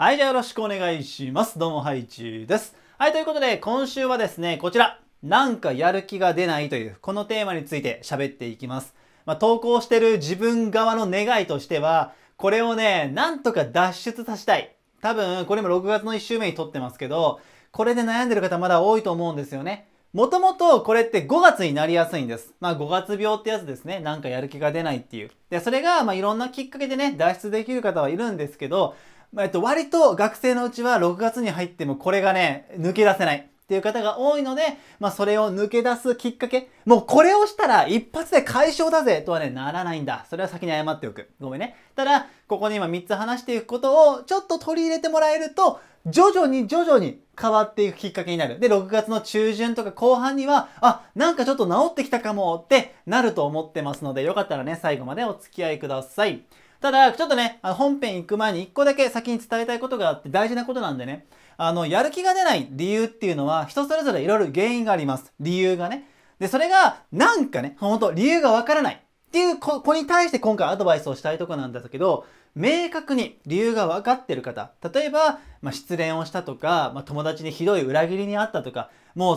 はい、じゃあよろしくお願いします。どうも、ハイチュです。はい、ということで、今週はですね、こちら、なんかやる気が出ないという、このテーマについて喋っていきます。まあ、投稿してる自分側の願いとしては、これをね、なんとか脱出させたい。多分、これも6月の1週目に撮ってますけど、これで悩んでる方まだ多いと思うんですよね。もともとこれって5月になりやすいんです。まあ5月病ってやつですね。なんかやる気が出ないっていう。で、それがまあいろんなきっかけでね、脱出できる方はいるんですけど、まあ、えっと、割と学生のうちは6月に入ってもこれがね、抜け出せない。っていう方が多いので、まあ、それを抜け出すきっかけ、もうこれをしたら一発で解消だぜとはね、ならないんだ。それは先に謝っておく。ごめんね。ただ、ここに今3つ話していくことをちょっと取り入れてもらえると、徐々に徐々に変わっていくきっかけになる。で、6月の中旬とか後半には、あ、なんかちょっと治ってきたかもってなると思ってますので、よかったらね、最後までお付き合いください。ただ、ちょっとね、あの本編行く前に1個だけ先に伝えたいことがあって大事なことなんでね、あの、やる気が出ない理由っていうのは人それぞれいろいろ原因があります。理由がね。で、それが、なんかね、ほんと、理由がわからないっていう子に対して今回アドバイスをしたいとこなんだけど、明確に理由が分かってる方例えば、まあ、失恋をしたとか、まあ、友達にひどい裏切りにあったとかもう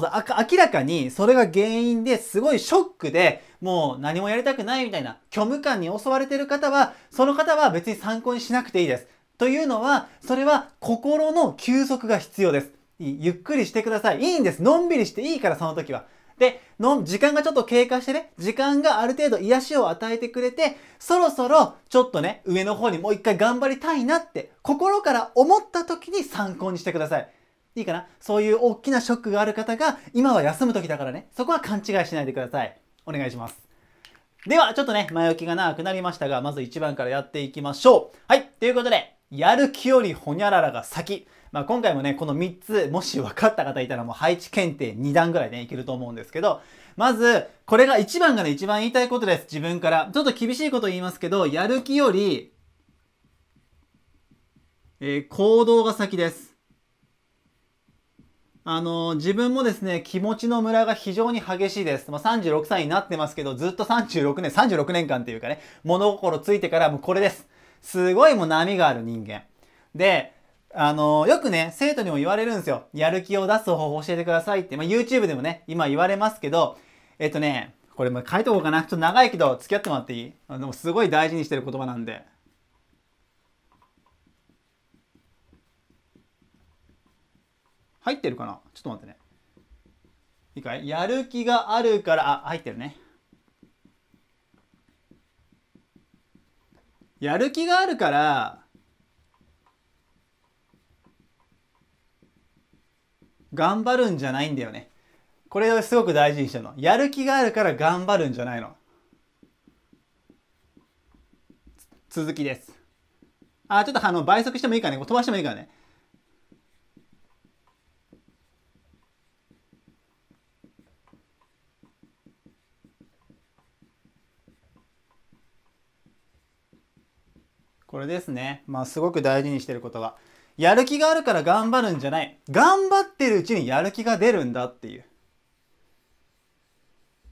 明らかにそれが原因ですごいショックでもう何もやりたくないみたいな虚無感に襲われてる方はその方は別に参考にしなくていいです。というのはそれは心の休息が必要です。ゆっくりしてください。いいんです。のんびりしていいからその時は。で、の時間がちょっと経過してね、時間がある程度癒しを与えてくれて、そろそろちょっとね、上の方にもう一回頑張りたいなって心から思った時に参考にしてください。いいかなそういう大きなショックがある方が、今は休む時だからね、そこは勘違いしないでください。お願いします。では、ちょっとね、前置きが長くなりましたが、まず1番からやっていきましょう。はい、ということで、やる気よりほにゃららが先。まあ、今回もね、この3つ、もし分かった方いたらもう配置検定2段ぐらいね、いけると思うんですけど、まず、これが一番がね、一番言いたいことです。自分から。ちょっと厳しいこと言いますけど、やる気より、えー、行動が先です。あのー、自分もですね、気持ちのムラが非常に激しいです。まあ、36歳になってますけど、ずっと36年、36年間っていうかね、物心ついてからもうこれです。すごいもう波がある人間。で、あのー、よくね、生徒にも言われるんですよ。やる気を出す方法教えてくださいって。まあ、YouTube でもね、今言われますけど、えっとね、これも書いとこうかな。ちょっと長いけど、付き合ってもらっていいあの、すごい大事にしてる言葉なんで。入ってるかなちょっと待ってね。いいかいやる気があるから、あ、入ってるね。やる気があるから頑張るんじゃないんだよねこれをすごく大事にしてるのやる気があるから頑張るんじゃないの続きですあちょっとあの倍速してもいいかね飛ばしてもいいからねこれですね。まあすごく大事にしてることは。やる気があるから頑張るんじゃない。頑張ってるうちにやる気が出るんだっていう。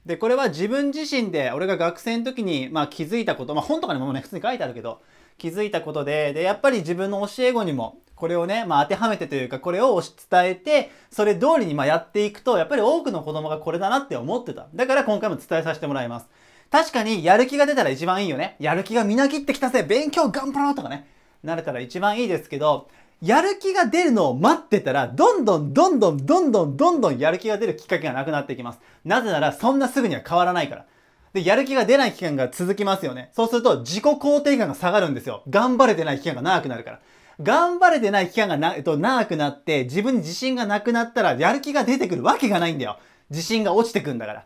で、これは自分自身で、俺が学生の時に、まあ、気づいたこと、まあ、本とかにもね、普通に書いてあるけど、気づいたことで、で、やっぱり自分の教え子にも、これをね、まあ、当てはめてというか、これを伝えて、それ通りにまやっていくと、やっぱり多くの子供がこれだなって思ってた。だから今回も伝えさせてもらいます。確かにやる気が出たら一番いいよね。やる気がみなぎってきたぜ勉強頑張ろうとかね。なれたら一番いいですけど、やる気が出るのを待ってたら、どんどんどんどんどんどんどんどんやる気が出るきっかけがなくなっていきます。なぜなら、そんなすぐには変わらないから。で、やる気が出ない期間が続きますよね。そうすると、自己肯定感が下がるんですよ。頑張れてない期間が長くなるから。頑張れてない期間がな、えっと、長くなって、自分に自信がなくなったら、やる気が出てくるわけがないんだよ。自信が落ちてくんだから。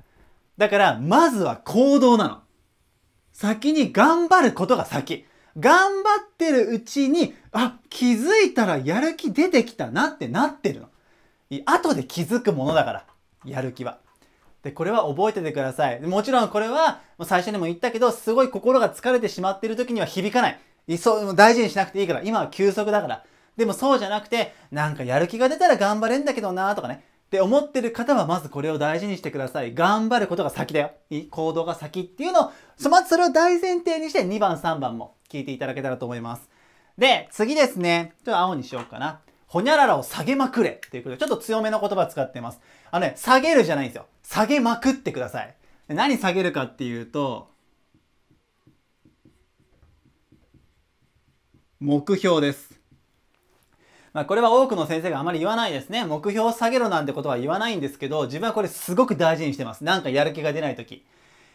だから、まずは行動なの。先に頑張ることが先。頑張ってるうちに、あ、気づいたらやる気出てきたなってなってるの。後で気づくものだから、やる気は。で、これは覚えててください。もちろんこれは、最初にも言ったけど、すごい心が疲れてしまってる時には響かない。そう、大事にしなくていいから。今は休息だから。でもそうじゃなくて、なんかやる気が出たら頑張れんだけどなとかね。って思ってる方はまずこれを大事にしてください。頑張ることが先だよ。行動が先っていうのを、まずそれを大前提にして2番3番も聞いていただけたらと思います。で、次ですね。ちょっと青にしようかな。ほにゃららを下げまくれっていうことで、ちょっと強めの言葉使ってます。あのね、下げるじゃないんですよ。下げまくってください。何下げるかっていうと、目標です。まあ、これは多くの先生があまり言わないですね。目標を下げろなんてことは言わないんですけど、自分はこれすごく大事にしてます。なんかやる気が出ない時。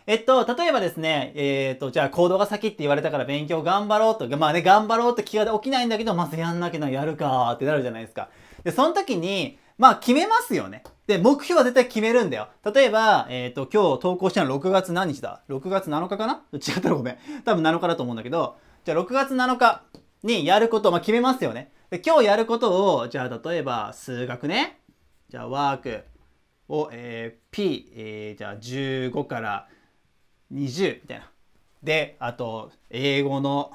えっと、例えばですね、えー、っと、じゃあ行動が先って言われたから勉強頑張ろうと、まあね、頑張ろうって気が起きないんだけど、まずやんなきゃな、やるかってなるじゃないですか。で、その時に、まあ決めますよね。で、目標は絶対決めるんだよ。例えば、えっ、ー、と、今日投稿したの6月何日だ ?6 月7日かな違ったらごめん。多分7日だと思うんだけど、じゃあ6月7日にやることを、まあ、決めますよね。で今日やることを、じゃあ例えば数学ね。じゃあワークを、えー、P、えー、じゃあ15から20みたいな。で、あと英語の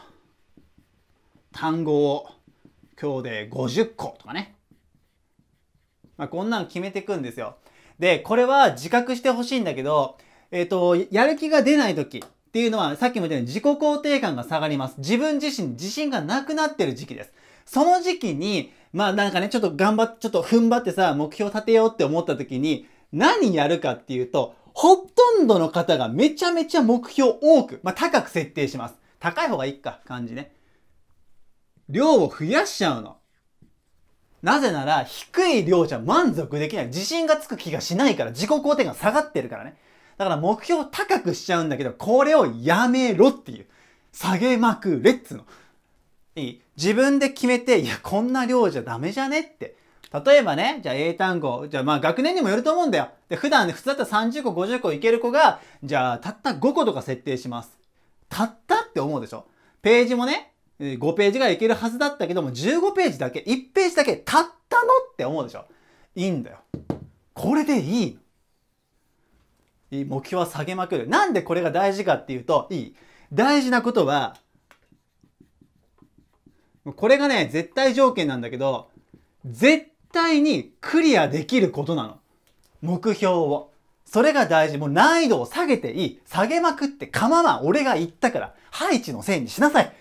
単語を今日で50個とかね。まあ、こんなん決めていくんですよ。で、これは自覚してほしいんだけど、えっ、ー、と、やる気が出ない時っていうのは、さっきも言ったように自己肯定感が下がります。自分自身、自信がなくなってる時期です。その時期に、まあなんかね、ちょっと頑張って、ちょっと踏ん張ってさ、目標立てようって思った時に、何やるかっていうと、ほとんどの方がめちゃめちゃ目標多く、まあ高く設定します。高い方がいいか、感じね。量を増やしちゃうの。なぜなら、低い量じゃ満足できない。自信がつく気がしないから、自己肯定が下がってるからね。だから目標高くしちゃうんだけど、これをやめろっていう。下げまくれっつの。自分で決めて、いや、こんな量じゃダメじゃねって。例えばね、じゃあ英単語、じゃあまあ学年にもよると思うんだよ。で、普段ね、普通だったら30個、50個いける子が、じゃあたった5個とか設定します。たったって思うでしょ。ページもね、5ページがいけるはずだったけども、15ページだけ、1ページだけ、たったのって思うでしょ。いいんだよ。これでいい目標は下げまくる。なんでこれが大事かっていうと、いい。大事なことは、これがね、絶対条件なんだけど、絶対にクリアできることなの。目標を。それが大事。もう難易度を下げていい。下げまくって構わん。俺が言ったから。ハイチのせいにしなさい。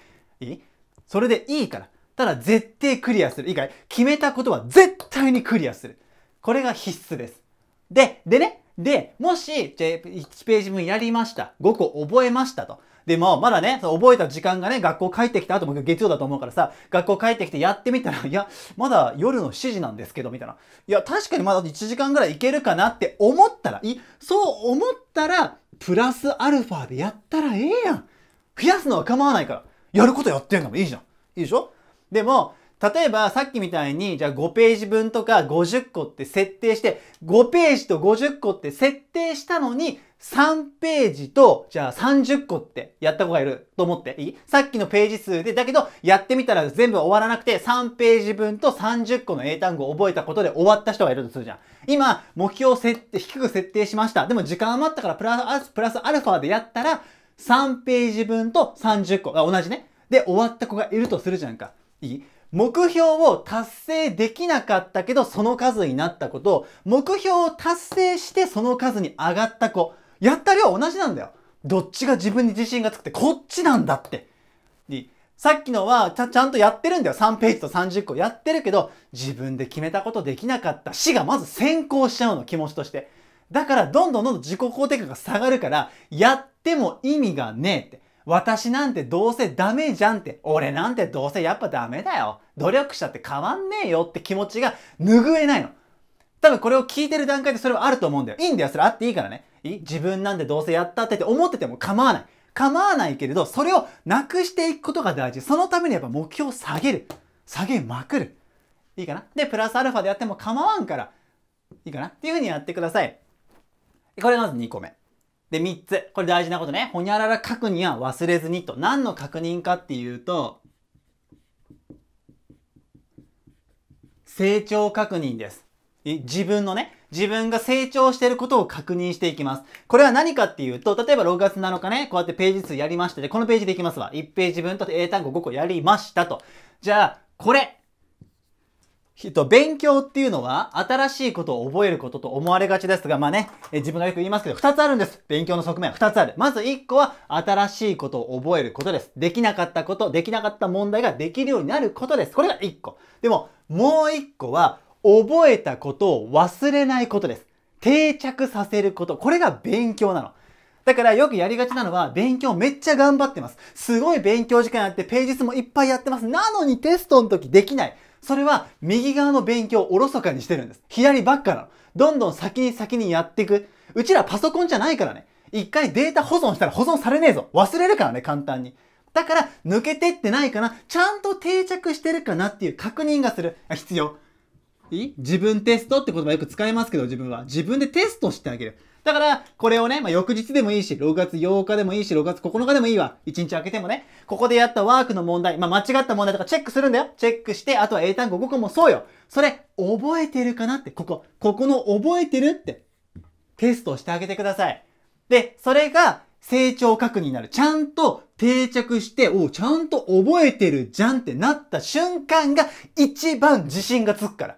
いいそれでいいから。ただ絶対クリアする。いいかい決めたことは絶対にクリアする。これが必須です。で、でね。で、もし、じゃ1ページ分やりました。5個覚えましたと。でも、まだね、その覚えた時間がね、学校帰ってきた後も月曜だと思うからさ、学校帰ってきてやってみたら、いや、まだ夜の7時なんですけど、みたいな。いや、確かにまだ1時間ぐらいいけるかなって思ったら、い、そう思ったら、プラスアルファでやったらええやん。増やすのは構わないから。やることやってんのもいいじゃん。いいでしょでも、例えばさっきみたいにじゃあ5ページ分とか50個って設定して5ページと50個って設定したのに3ページとじゃあ30個ってやった子がいると思っていいさっきのページ数でだけどやってみたら全部終わらなくて3ページ分と30個の英単語を覚えたことで終わった人がいるとするじゃん。今目標を設定低く設定しました。でも時間余ったからプラスプラスアルファでやったら3ページ分と30個あ同じね。で終わった子がいるとするじゃんか。いい目標を達成できなかったけどその数になった子と、目標を達成してその数に上がった子、やった量同じなんだよ。どっちが自分に自信がつくって、こっちなんだって。さっきのはちゃんとやってるんだよ。3ページと30個やってるけど、自分で決めたことできなかった死がまず先行しちゃうの、気持ちとして。だから、どんどんどんどん自己肯定感が下がるから、やっても意味がねえって。私なんてどうせダメじゃんって、俺なんてどうせやっぱダメだよ。努力したって変わんねえよって気持ちが拭えないの。多分これを聞いてる段階でそれはあると思うんだよ。いいんだよ。それあっていいからね。いい自分なんてどうせやったってって思ってても構わない。構わないけれど、それをなくしていくことが大事。そのためにやっぱ目標を下げる。下げまくる。いいかなで、プラスアルファでやっても構わんから。いいかなっていうふうにやってください。これがまず2個目。で、3つ。これ大事なことね。ほにゃらら確認は忘れずにと。何の確認かっていうと、成長確認です。自分のね、自分が成長していることを確認していきます。これは何かっていうと、例えば6月7日ね、こうやってページ数やりましたで、このページでいきますわ。1ページ分と英単語5個やりましたと。じゃあ、これ、人、勉強っていうのは、新しいことを覚えることと思われがちですが、まあね、え自分がよく言いますけど、二つあるんです。勉強の側面、二つある。まず一個は、新しいことを覚えることです。できなかったこと、できなかった問題ができるようになることです。これが一個。でも、もう一個は、覚えたことを忘れないことです。定着させること。これが勉強なの。だからよくやりがちなのは、勉強めっちゃ頑張ってます。すごい勉強時間あって、ページ数もいっぱいやってます。なのにテストの時できない。それは右側の勉強をおろそかにしてるんです。左ばっかなの。どんどん先に先にやっていく。うちらパソコンじゃないからね。一回データ保存したら保存されねえぞ。忘れるからね、簡単に。だから、抜けてってないかな、ちゃんと定着してるかなっていう確認がする。必要。い自分テストって言葉よく使いますけど、自分は。自分でテストしてあげる。だから、これをね、まあ、翌日でもいいし、6月8日でもいいし、6月9日でもいいわ。1日空けてもね、ここでやったワークの問題、まあ、間違った問題とかチェックするんだよ。チェックして、あとは英単語5個もそうよ。それ、覚えてるかなって、ここ、ここの覚えてるって、テストしてあげてください。で、それが、成長確認になる。ちゃんと定着して、おちゃんと覚えてるじゃんってなった瞬間が一番自信がつくから。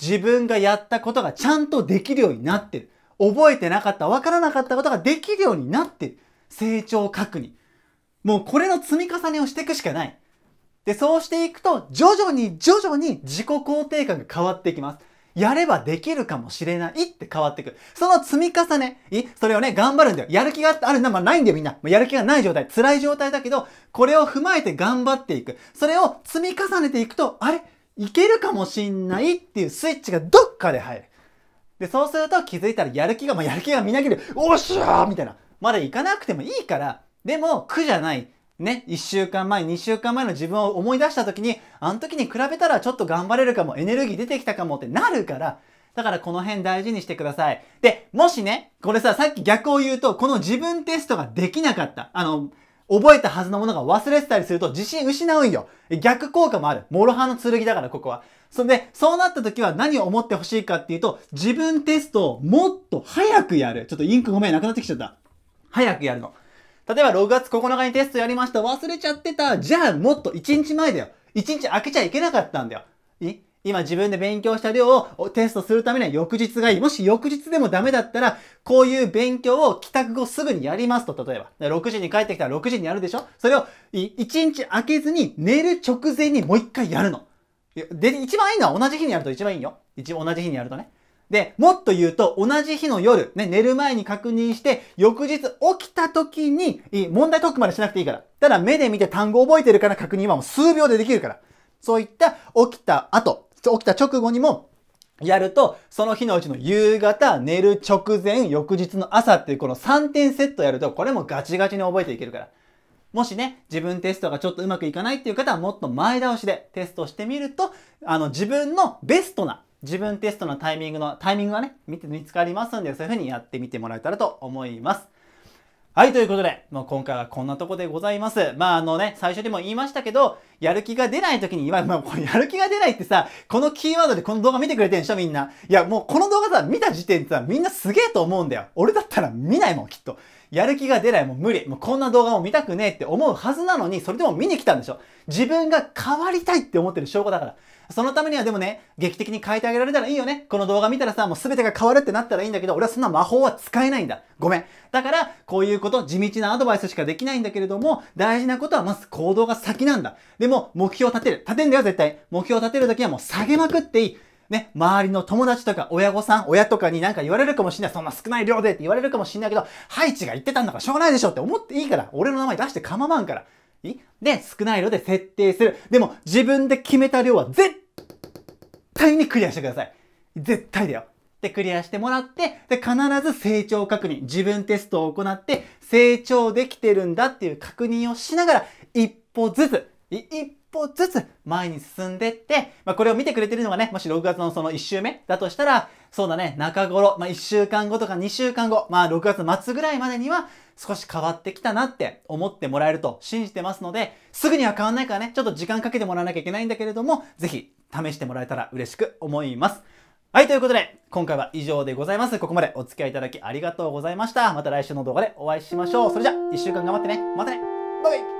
自分がやったことがちゃんとできるようになってる。覚えてなかった、わからなかったことができるようになってる。成長確認。もうこれの積み重ねをしていくしかない。で、そうしていくと、徐々に徐々に自己肯定感が変わっていきます。やればできるかもしれないって変わってくる。その積み重ね、いそれをね、頑張るんだよ。やる気があるな、まあ、ないんだよみんな。やる気がない状態、辛い状態だけど、これを踏まえて頑張っていく。それを積み重ねていくと、あれいけるかもしんないっていうスイッチがどっかで入る。で、そうすると気づいたらやる気が、まやる気がみなぎる。おっしゃーみたいな。まだ行かなくてもいいから、でも苦じゃない。ね、1週間前、2週間前の自分を思い出した時に、あの時に比べたらちょっと頑張れるかも、エネルギー出てきたかもってなるから、だからこの辺大事にしてください。で、もしね、これさ、さっき逆を言うと、この自分テストができなかった。あの、覚えたはずのものが忘れてたりすると自信失うんよ。逆効果もある。諸刃の剣だから、ここは。そんで、そうなった時は何を思ってほしいかっていうと、自分テストをもっと早くやる。ちょっとインクごめん、なくなってきちゃった。早くやるの。例えば6月9日にテストやりました。忘れちゃってた。じゃあもっと1日前だよ。1日開けちゃいけなかったんだよ。い今自分で勉強した量をテストするためには翌日がいい。もし翌日でもダメだったら、こういう勉強を帰宅後すぐにやりますと、例えば。6時に帰ってきたら6時にやるでしょそれを1日空けずに寝る直前にもう一回やるの。で、一番いいのは同じ日にやると一番いいよ。一番同じ日にやるとね。で、もっと言うと、同じ日の夜、ね、寝る前に確認して、翌日起きた時に、問題解くまでしなくていいから。ただ目で見て単語覚えてるから確認はもう数秒でできるから。そういった起きた後、起きた直後にもやると、その日のうちの夕方、寝る直前、翌日の朝っていうこの3点セットやると、これもガチガチに覚えていけるから。もしね、自分テストがちょっとうまくいかないっていう方はもっと前倒しでテストしてみると、あの自分のベストな、自分テストのタイミングの、タイミングがね、見て見つかりますんで、そういう風にやってみてもらえたらと思います。はい、ということで、もう今回はこんなとこでございます。まああのね、最初にも言いましたけど、やる気が出ない時に、今、まあ、これ やる気が出ないってさ、このキーワードでこの動画見てくれてんでしょ、みんな。いや、もうこの動画さ、見た時点てさ、みんなすげえと思うんだよ。俺だったら見ないもん、きっと。やる気が出ない、もう無理、もうこんな動画も見たくねえって思うはずなのに、それでも見に来たんでしょ。自分が変わりたいって思ってる証拠だから。そのためにはでもね、劇的に変えてあげられたらいいよね。この動画見たらさ、もう全てが変わるってなったらいいんだけど、俺はそんな魔法は使えないんだ。ごめん。だから、こういうこと、地道なアドバイスしかできないんだけれども、大事なことはまず行動が先なんだ。でも、目標を立てる。立てんだよ、絶対。目標を立てるときはもう下げまくっていい。ね、周りの友達とか親御さん、親とかになんか言われるかもしんない。そんな少ない量でって言われるかもしんないけど、ハイチが言ってたんだからしょうがないでしょって思っていいから、俺の名前出して構わんから。いで、少ない量で設定する。でも、自分で決めた量は絶対にクリアしてください。絶対だよ。で、クリアしてもらって、で、必ず成長確認、自分テストを行って、成長できてるんだっていう確認をしながら、一歩ずつ、一歩ずつ前に進んでって、まあ、これを見てくれてるのがね、もし6月のその1週目だとしたら、そうだね、中頃、まあ、1週間後とか2週間後、まあ、6月末ぐらいまでには少し変わってきたなって思ってもらえると信じてますので、すぐには変わんないからね、ちょっと時間かけてもらわなきゃいけないんだけれども、ぜひ試してもらえたら嬉しく思います。はい、ということで、今回は以上でございます。ここまでお付き合いいただきありがとうございました。また来週の動画でお会いしましょう。それじゃ、1週間頑張ってね。またね。バイバイ。